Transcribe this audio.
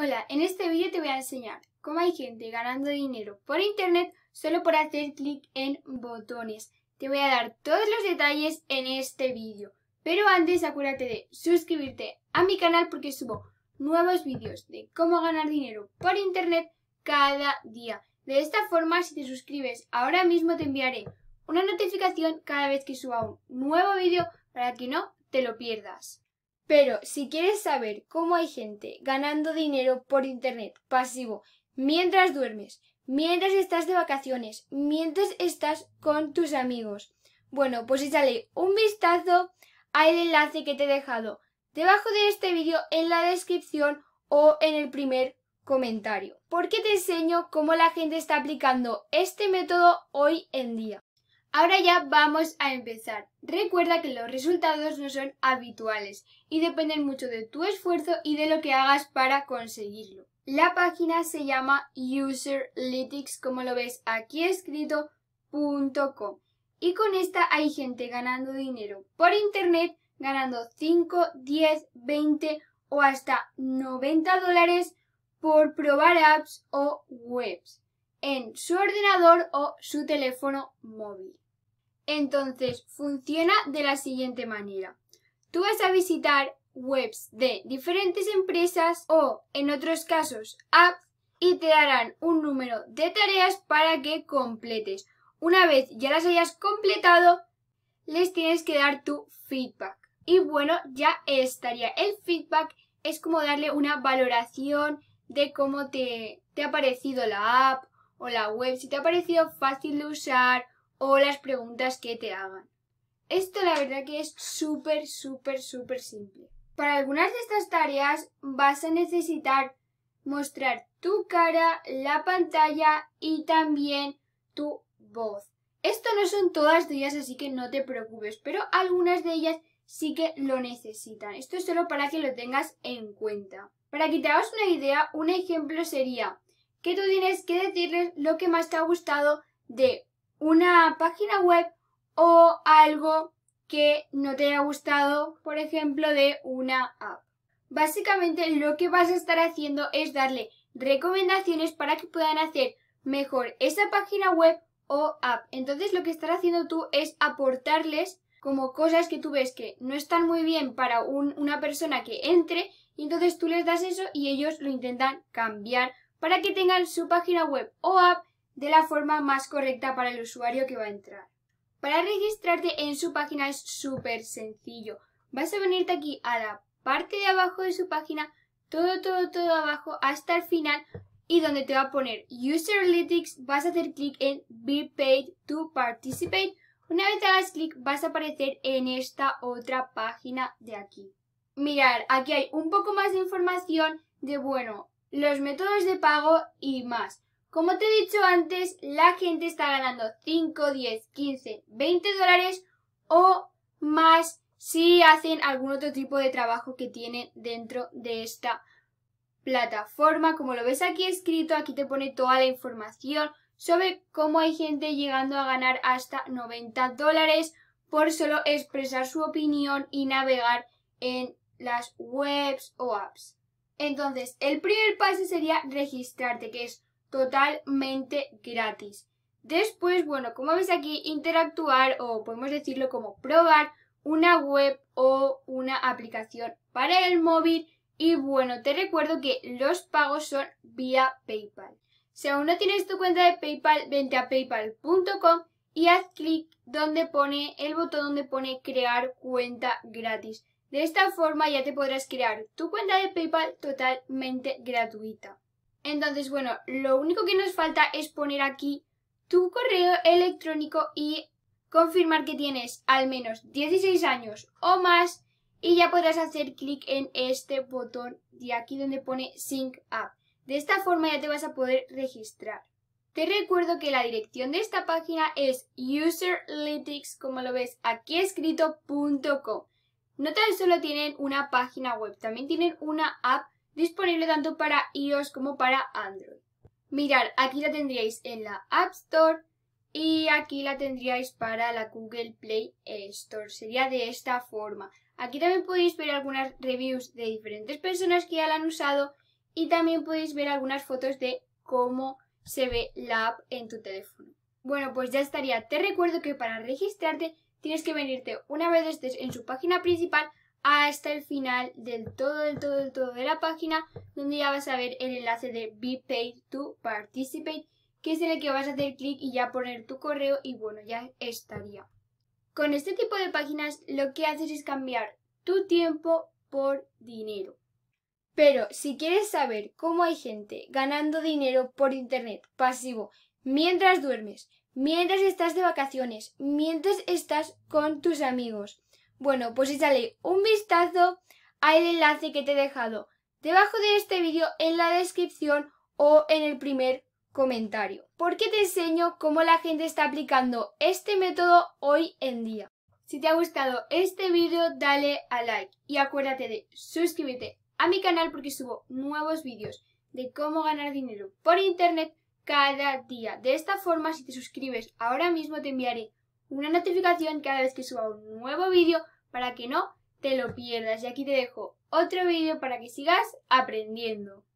Hola, en este vídeo te voy a enseñar cómo hay gente ganando dinero por internet solo por hacer clic en botones. Te voy a dar todos los detalles en este vídeo. Pero antes acuérdate de suscribirte a mi canal porque subo nuevos vídeos de cómo ganar dinero por internet cada día. De esta forma, si te suscribes ahora mismo te enviaré una notificación cada vez que suba un nuevo vídeo para que no te lo pierdas. Pero si quieres saber cómo hay gente ganando dinero por Internet pasivo mientras duermes, mientras estás de vacaciones, mientras estás con tus amigos, bueno, pues échale un vistazo al enlace que te he dejado debajo de este vídeo en la descripción o en el primer comentario. Porque te enseño cómo la gente está aplicando este método hoy en día. Ahora ya vamos a empezar. Recuerda que los resultados no son habituales y dependen mucho de tu esfuerzo y de lo que hagas para conseguirlo. La página se llama Userlytics, como lo ves aquí escrito, .com. Y con esta hay gente ganando dinero por internet, ganando 5, 10, 20 o hasta 90 dólares por probar apps o webs en su ordenador o su teléfono móvil. Entonces, funciona de la siguiente manera. Tú vas a visitar webs de diferentes empresas o, en otros casos, apps y te darán un número de tareas para que completes. Una vez ya las hayas completado, les tienes que dar tu feedback. Y bueno, ya estaría. El feedback es como darle una valoración de cómo te, te ha parecido la app o la web si te ha parecido fácil de usar o las preguntas que te hagan. Esto la verdad que es súper, súper, súper simple. Para algunas de estas tareas vas a necesitar mostrar tu cara, la pantalla y también tu voz. Esto no son todas de ellas, así que no te preocupes, pero algunas de ellas sí que lo necesitan. Esto es solo para que lo tengas en cuenta. Para que te hagas una idea, un ejemplo sería que tú tienes que decirles lo que más te ha gustado de una página web o algo que no te haya gustado, por ejemplo, de una app. Básicamente lo que vas a estar haciendo es darle recomendaciones para que puedan hacer mejor esa página web o app. Entonces lo que estarás haciendo tú es aportarles como cosas que tú ves que no están muy bien para una persona que entre y entonces tú les das eso y ellos lo intentan cambiar para que tengan su página web o app de la forma más correcta para el usuario que va a entrar. Para registrarte en su página es súper sencillo. Vas a venirte aquí a la parte de abajo de su página, todo, todo, todo abajo hasta el final y donde te va a poner User Analytics vas a hacer clic en Be Paid to Participate. Una vez hagas clic vas a aparecer en esta otra página de aquí. Mirar, aquí hay un poco más de información de, bueno, los métodos de pago y más. Como te he dicho antes, la gente está ganando 5, 10, 15, 20 dólares o más si hacen algún otro tipo de trabajo que tienen dentro de esta plataforma. Como lo ves aquí escrito, aquí te pone toda la información sobre cómo hay gente llegando a ganar hasta 90 dólares por solo expresar su opinión y navegar en las webs o apps. Entonces, el primer paso sería registrarte, que es totalmente gratis. Después, bueno, como ves aquí, interactuar o podemos decirlo como probar una web o una aplicación para el móvil. Y bueno, te recuerdo que los pagos son vía PayPal. Si aún no tienes tu cuenta de PayPal, vente a paypal.com y haz clic donde pone el botón donde pone crear cuenta gratis. De esta forma ya te podrás crear tu cuenta de PayPal totalmente gratuita. Entonces, bueno, lo único que nos falta es poner aquí tu correo electrónico y confirmar que tienes al menos 16 años o más y ya podrás hacer clic en este botón de aquí donde pone Sync Up. De esta forma ya te vas a poder registrar. Te recuerdo que la dirección de esta página es userlytics, como lo ves aquí escrito, no tan solo tienen una página web, también tienen una app disponible tanto para iOS como para Android. Mirad, aquí la tendríais en la App Store y aquí la tendríais para la Google Play Store. Sería de esta forma. Aquí también podéis ver algunas reviews de diferentes personas que ya la han usado y también podéis ver algunas fotos de cómo se ve la app en tu teléfono. Bueno, pues ya estaría. Te recuerdo que para registrarte tienes que venirte una vez estés en su página principal hasta el final del todo, del todo, del todo de la página, donde ya vas a ver el enlace de Be Paid to Participate, que es en el que vas a hacer clic y ya poner tu correo y bueno, ya estaría. Con este tipo de páginas lo que haces es cambiar tu tiempo por dinero. Pero si quieres saber cómo hay gente ganando dinero por Internet pasivo mientras duermes, mientras estás de vacaciones, mientras estás con tus amigos. Bueno, pues échale un vistazo al enlace que te he dejado debajo de este vídeo en la descripción o en el primer comentario, porque te enseño cómo la gente está aplicando este método hoy en día. Si te ha gustado este vídeo, dale a like y acuérdate de suscribirte a mi canal porque subo nuevos vídeos de cómo ganar dinero por internet cada día. De esta forma, si te suscribes ahora mismo, te enviaré una notificación cada vez que suba un nuevo vídeo para que no te lo pierdas. Y aquí te dejo otro vídeo para que sigas aprendiendo.